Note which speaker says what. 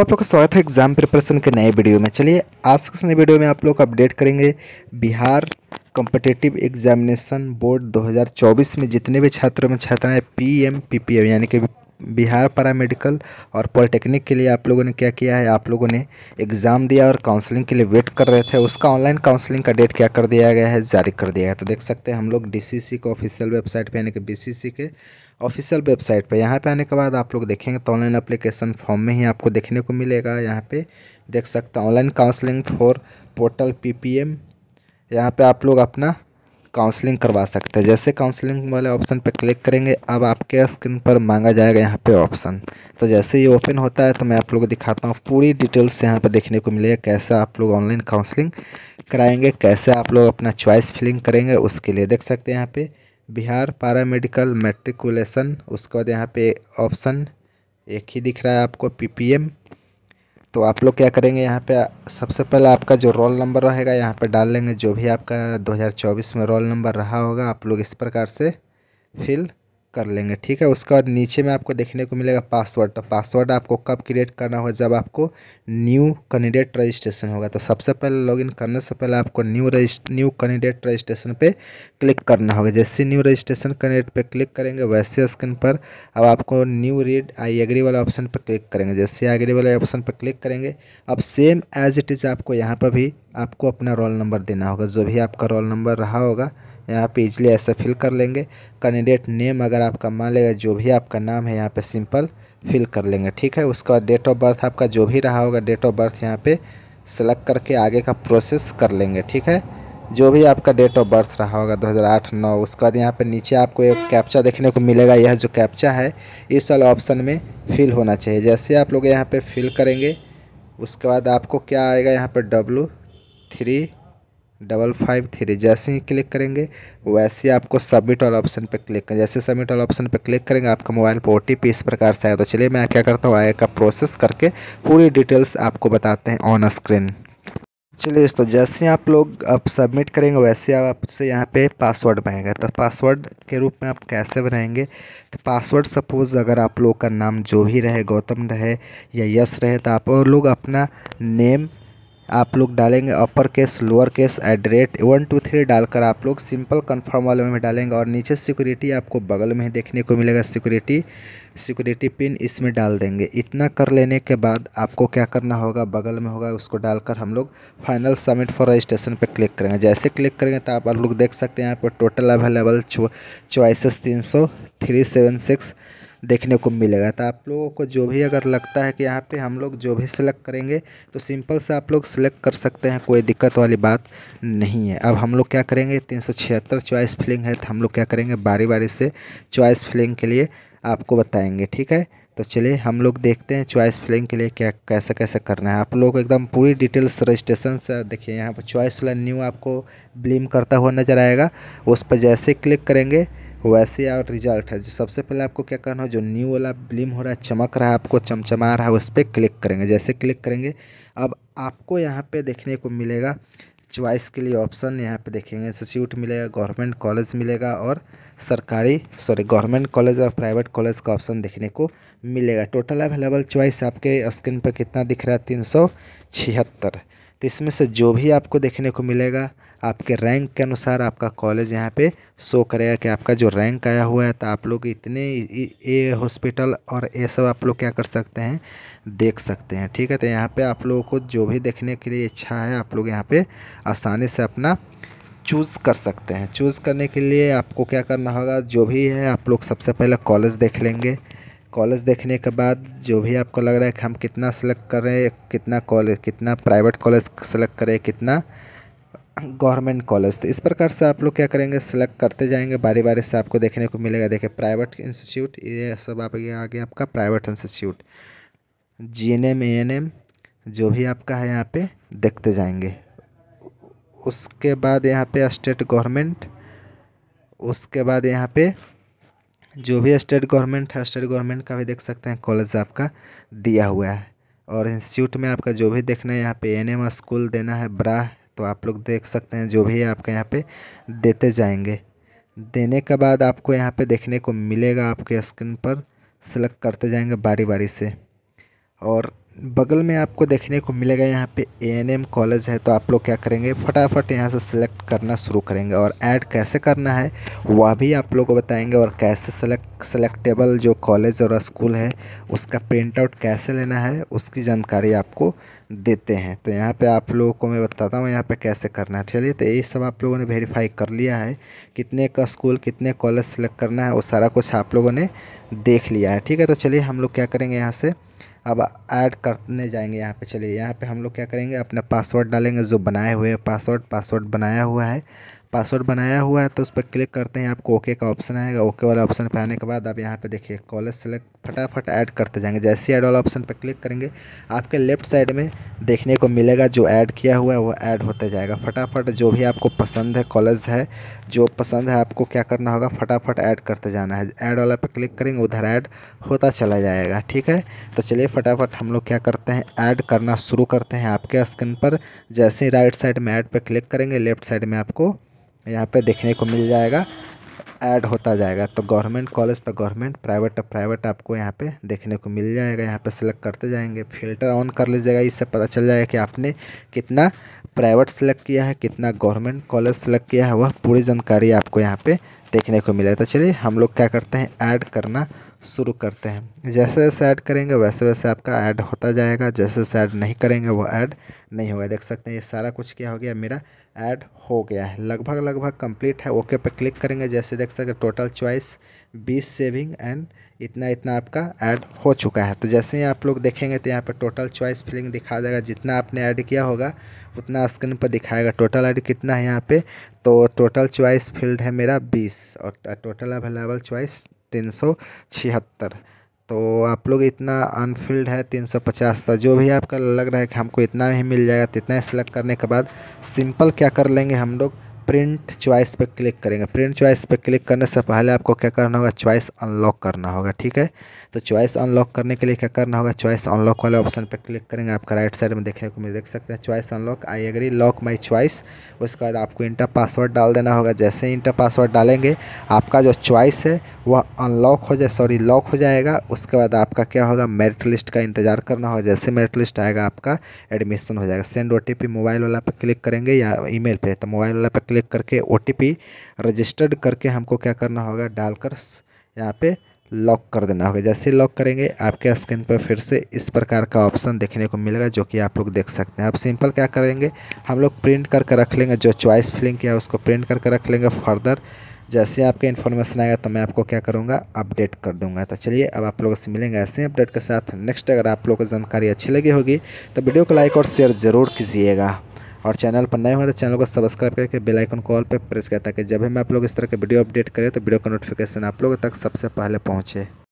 Speaker 1: आप लोग का स्वागत है एग्जाम प्रिपरेशन के नए वीडियो में चलिए आज के नए वीडियो में आप लोग अपडेट करेंगे बिहार कम्पिटेटिव एग्जामिनेशन बोर्ड 2024 में जितने भी छात्रों में छात्राएं P M P P M यानी कि बिहार पैरामेडिकल और पॉलिटेक्निक के लिए आप लोगों ने क्या किया है आप लोगों ने एग्ज़ाम दिया और काउंसलिंग के लिए वेट कर रहे थे उसका ऑनलाइन काउंसलिंग का डेट क्या कर दिया गया है जारी कर दिया है तो देख सकते हैं हम लोग डी के ऑफिशियल वेबसाइट पर यानी कि बी के ऑफिशियल वेबसाइट पर यहाँ पे आने के बाद आप लोग देखेंगे तो ऑनलाइन अप्लीकेशन फॉर्म में ही आपको देखने को मिलेगा यहाँ पे देख सकते हैं online counselling for portal P M यहाँ पे आप लोग अपना काउंसलिंग करवा सकते हैं जैसे काउंसलिंग वाले ऑप्शन पर क्लिक करेंगे अब आपके स्क्रीन पर मांगा जाएगा यहाँ पे ऑप्शन तो जैसे ये ओपन होता है तो मैं आप लोग को दिखाता हूँ पूरी डिटेल्स यहाँ पर देखने को मिलेगा कैसे आप लोग ऑनलाइन काउंसलिंग कराएंगे कैसे आप लोग अपना चॉइस फिलिंग करेंगे उसके लिए देख सकते हैं यहाँ पर बिहार पारा मेडिकल मेट्रिकुलेशन उसके बाद यहाँ पे ऑप्शन एक ही दिख रहा है आपको पीपीएम तो आप लोग क्या करेंगे यहाँ पे सबसे पहले आपका जो रोल नंबर रहेगा यहाँ पे डाल लेंगे जो भी आपका 2024 में रोल नंबर रहा होगा आप लोग इस प्रकार से फिल कर लेंगे ठीक है उसके बाद नीचे में आपको देखने को मिलेगा पासवर्ड तो पासवर्ड आपको कब क्रिएट करना होगा जब आपको न्यू कैंडिडेट रजिस्ट्रेशन होगा तो सबसे पहले लॉगिन करने से पहले आपको new regist new candidate registration पे क्लिक करना होगा जैसे न्यू रजिस्ट्रेशन कैंडिडेट पे क्लिक करेंगे वैसे स्क्रीन पर अब आपको न्यू रीड आई एग्री वाला ऑप्शन पर क्लिक करेंगे जैसे आई एग्री वाले ऑप्शन पर क्लिक करेंगे अब सेम एज इट इज़ आपको यहाँ पर भी आपको अपना रोल नंबर देना होगा जो भी आपका रोल नंबर रहा होगा यहाँ पे इजली ऐसे फिल कर लेंगे कैंडिडेट नेम अगर आपका मान लेगा जो भी आपका नाम है यहाँ पे सिंपल फिल कर लेंगे ठीक है उसके बाद डेट ऑफ बर्थ आपका जो भी रहा होगा डेट ऑफ बर्थ यहाँ पे सेलेक्ट करके आगे का प्रोसेस कर लेंगे ठीक है जो भी आपका डेट ऑफ बर्थ रहा होगा 2008 नौ उसके बाद यहाँ पे नीचे आपको एक कैप्चा देखने को मिलेगा यह जो कैप्चा है इस वाले ऑप्शन में फिल होना चाहिए जैसे आप लोग यहाँ पे फिल करेंगे उसके बाद आपको क्या आएगा यहाँ पर W three double five three जैसे ही क्लिक करेंगे वैसे आपको सबमिट वाला ऑप्शन पर क्लिक करें जैसे सबमिट वाला ऑप्शन पर क्लिक करेंगे आपका मोबाइल पर ओ इस प्रकार से आएगा तो चलिए मैं क्या करता हूँ आई का प्रोसेस करके पूरी डिटेल्स आपको बताते हैं ऑन स्क्रीन चलिए तो जैसे आप लोग अब सबमिट करेंगे वैसे आपसे यहाँ पे पासवर्ड बनाएंगे तो पासवर्ड के रूप में आप कैसे बनाएंगे तो पासवर्ड सपोज़ अगर आप लोग का नाम जो भी रहे गौतम रहे या यश रहे तो आप लोग अपना नेम आप लोग डालेंगे upper case lower case at rate one two three डालकर आप लोग सिंपल कन्फर्म वाले में डालेंगे और नीचे सिक्योरिटी आपको बगल में ही देखने को मिलेगा सिक्योरिटी सिक्योरिटी पिन इसमें डाल देंगे इतना कर लेने के बाद आपको क्या करना होगा बगल में होगा उसको डालकर हम लोग फाइनल सबमिट फॉर रजिस्ट्रेशन पर क्लिक करेंगे जैसे क्लिक करेंगे तो आप लोग देख सकते हैं यहाँ पर टोटल अवेलेबल चॉइसिस तीन सौ थ्री सेवन सिक्स देखने को मिलेगा तो आप लोगों को जो भी अगर लगता है कि यहाँ पे हम लोग जो भी सिलेक्ट करेंगे तो सिंपल से आप लोग सिलेक्ट कर सकते हैं कोई दिक्कत वाली बात नहीं है अब हम लोग क्या करेंगे तीन चॉइस फिलिंग है तो हम लोग क्या करेंगे बारी बारी से चॉइस फिलिंग के लिए आपको बताएंगे ठीक है तो चलिए हम लोग देखते हैं चॉइस फिलिंग के लिए क्या कैसे कैसे करना है आप लोग एकदम पूरी डिटेल्स रजिस्ट्रेशन से देखिए यहाँ पर चॉइस वाला न्यू आपको ब्लीम करता हुआ नज़र आएगा उस पर जैसे क्लिक करेंगे वैसे और रिजल्ट है सबसे पहले आपको क्या करना है जो न्यू वाला ब्लिम हो रहा है चमक रहा है आपको चमचमा रहा है उस पर क्लिक करेंगे जैसे क्लिक करेंगे अब आपको यहाँ पे देखने को मिलेगा चॉइस के लिए ऑप्शन यहाँ पे देखेंगे इंस्टीट्यूट मिलेगा गवर्नमेंट कॉलेज मिलेगा और सरकारी सॉरी गवर्नमेंट कॉलेज और प्राइवेट कॉलेज का ऑप्शन देखने को मिलेगा टोटल अवेलेबल च्वाइस आपके स्क्रीन पर कितना दिख रहा है तीन सौ छिहत्तर तो इसमें से जो भी आपको देखने को मिलेगा आपके रैंक के अनुसार आपका कॉलेज यहाँ पे शो करेगा कि आपका जो रैंक आया हुआ है तो आप लोग इतने ये हॉस्पिटल और ये सब आप लोग क्या कर सकते हैं देख सकते हैं ठीक है तो यहाँ पे आप लोगों को जो भी देखने के लिए इच्छा है आप लोग यहाँ पे आसानी से अपना चूज़ कर सकते हैं चूज़ करने के लिए आपको क्या करना होगा जो भी है आप लोग सबसे पहले कॉलेज देख लेंगे कॉलेज देखने के बाद जो भी आपको लग रहा है कि हम कितना सेलेक्ट कर रहे हैं कितना कॉलेज कितना प्राइवेट कॉलेज सेलेक्ट करें कितना गवर्नमेंट कॉलेज तो इस प्रकार से आप लोग क्या करेंगे सेलेक्ट करते जाएंगे बारी बारी से आपको देखने को मिलेगा देखिए प्राइवेट इंस्टीट्यूट ये सब आप ये आ गया आपका private institute G N M A N M जो भी आपका है यहाँ पे देखते जाएंगे उसके बाद यहाँ पे स्टेट गवर्नमेंट उसके बाद यहाँ पे जो भी स्टेट गवर्नमेंट है स्टेट गवर्नमेंट का भी देख सकते हैं कॉलेज आपका दिया हुआ है और इंस्टीट्यूट में आपका जो भी देखना है यहाँ पे एन एम स्कूल देना है ब्राह तो आप लोग देख सकते हैं जो भी आपके यहाँ पे देते जाएंगे देने के बाद आपको यहाँ पे देखने को मिलेगा आपके स्क्रीन पर सेलेक्ट करते जाएंगे बारी बारी से और बगल में आपको देखने को मिलेगा यहाँ पे एएनएम कॉलेज है तो आप लोग क्या करेंगे फटाफट यहाँ से सिलेक्ट करना शुरू करेंगे और ऐड कैसे करना है वह भी आप लोग को बताएंगे और कैसे सेलेक्ट सेलेक्टेबल जो कॉलेज और स्कूल है उसका प्रिंट आउट कैसे लेना है उसकी जानकारी आपको देते हैं तो यहाँ पे आप लोगों को मैं बताता हूँ यहाँ पे कैसे करना है चलिए तो ये सब आप लोगों ने वेरीफाई कर लिया है कितने का स्कूल कितने कॉलेज सेलेक्ट करना है वो सारा कुछ आप लोगों ने देख लिया है ठीक है तो चलिए हम लोग क्या करेंगे यहाँ से अब ऐड करने जाएंगे यहाँ पे चलिए यहाँ पे हम लोग क्या करेंगे अपना पासवर्ड डालेंगे जो बनाए हुए पासवर्ड पासवर्ड बनाया हुआ है पासवर्ड बनाया हुआ है तो उस पर क्लिक करते हैं आपको ओके का ऑप्शन आएगा ओके वाला ऑप्शन पे आने के बाद आप यहाँ पे देखिए कॉलेज सेलेक्ट फटाफट ऐड करते जाएंगे जैसे ऐड वाला ऑप्शन पर क्लिक करेंगे आपके लेफ्ट साइड में देखने को मिलेगा जो ऐड किया हुआ है वो ऐड होते जाएगा फटाफट जो भी आपको पसंद है कॉलेज है जो पसंद है आपको क्या करना होगा फटाफट ऐड करते जाना है ऐड वाला पर क्लिक करेंगे उधर ऐड होता चला जाएगा ठीक है तो चलिए फटाफट हम लोग क्या करते हैं ऐड करना शुरू करते हैं आपके स्क्रीन पर जैसे राइट साइड में ऐड पर क्लिक करेंगे लेफ्ट साइड में आपको यहाँ पर देखने को मिल जाएगा ऐड होता जाएगा तो गवर्नमेंट कॉलेज तो गवर्नमेंट प्राइवेट तो प्राइवेट आपको यहाँ पे देखने को मिल जाएगा यहाँ पे सेलेक्ट करते जाएंगे फिल्टर ऑन कर लीजिएगा इससे पता चल जाएगा कि आपने कितना प्राइवेट सेलेक्ट किया है कितना गवर्नमेंट कॉलेज सेलेक्ट किया है वह पूरी जानकारी आपको यहाँ पर देखने को मिला तो चलिए हम लोग क्या करते हैं ऐड करना शुरू करते हैं जैसे जैसे ऐड करेंगे वैसे वैसे आपका ऐड होता जाएगा जैसे जैसे ऐड नहीं करेंगे वो ऐड नहीं होगा देख सकते हैं ये सारा कुछ क्या हो गया मेरा ऐड हो गया है लगभग लगभग कंप्लीट है ओके पर क्लिक करेंगे जैसे देख सकते टोटल चॉइस बीस सेविंग एंड इतना इतना आपका ऐड हो चुका है तो जैसे ही आप लोग देखेंगे तो यहाँ पर टोटल चॉइस फिलिंग दिखा देगा जितना आपने ऐड किया होगा उतना स्क्रीन पर दिखाएगा टोटल ऐड कितना है यहाँ पे तो टोटल चॉइस फील्ड है मेरा बीस और टोटल अवेलेबल चॉइस तीन सौ छिहत्तर तो आप लोग इतना अनफील्ड है तीन सौ पचास था जो भी आपका लग रहा है कि हमको इतना ही मिल जाएगा तो इतना ही सिलेक्ट करने के बाद सिंपल क्या कर लेंगे हम लोग प्रिंट चॉइस पर क्लिक करेंगे प्रिंट चॉइस पर क्लिक करने से पहले आपको क्या करना होगा चॉइस अनलॉक करना होगा ठीक है तो चॉइस अनलॉक करने के लिए क्या करना होगा चॉइस अनलॉक वाले ऑप्शन पर क्लिक करेंगे आपका राइट साइड में देखने को मिल देख सकते हैं choice unlock I agree lock my choice उसके बाद आपको इंटर पासवर्ड डाल देना होगा जैसे ही इंटर पासवर्ड डालेंगे आपका जो चॉइस है वह अनलॉक हो जाए सॉरी लॉक हो जाएगा उसके बाद आपका क्या होगा मेरिट लिस्ट का इंतजार करना होगा जैसे मेरिट लिस्ट आएगा आपका एडमिशन हो जाएगा सेंड ओ मोबाइल वाला पर क्लिक करेंगे या ई पे तो मोबाइल वाला पर क्लिक करके ओ रजिस्टर्ड करके हमको क्या करना होगा डालकर यहाँ पे लॉक कर देना होगा जैसे लॉक करेंगे आपके स्क्रीन पर फिर से इस प्रकार का ऑप्शन देखने को मिलेगा जो कि आप लोग देख सकते हैं अब सिंपल क्या करेंगे हम लोग प्रिंट करके कर रख लेंगे जो चॉइस फिलिंग किया उसको प्रिंट करके कर रख लेंगे फर्दर जैसे आपके इन्फॉर्मेशन आएगा तो मैं आपको क्या करूँगा अपडेट कर दूँगा तो चलिए अब आप लोगों से मिलेंगे ऐसे अपडेट के साथ नेक्स्ट अगर आप लोगों को जानकारी अच्छी लगी होगी तो वीडियो को लाइक और शेयर ज़रूर कीजिएगा और चैनल पर नए होंगे तो चैनल को सब्सक्राइब करके बेल आइकन कॉल पर प्रेस करें ताकि जब भी मैं आप लोग इस तरह के वीडियो अपडेट करें तो वीडियो का नोटिफिकेशन आप लोगों तक सबसे पहले पहुँचे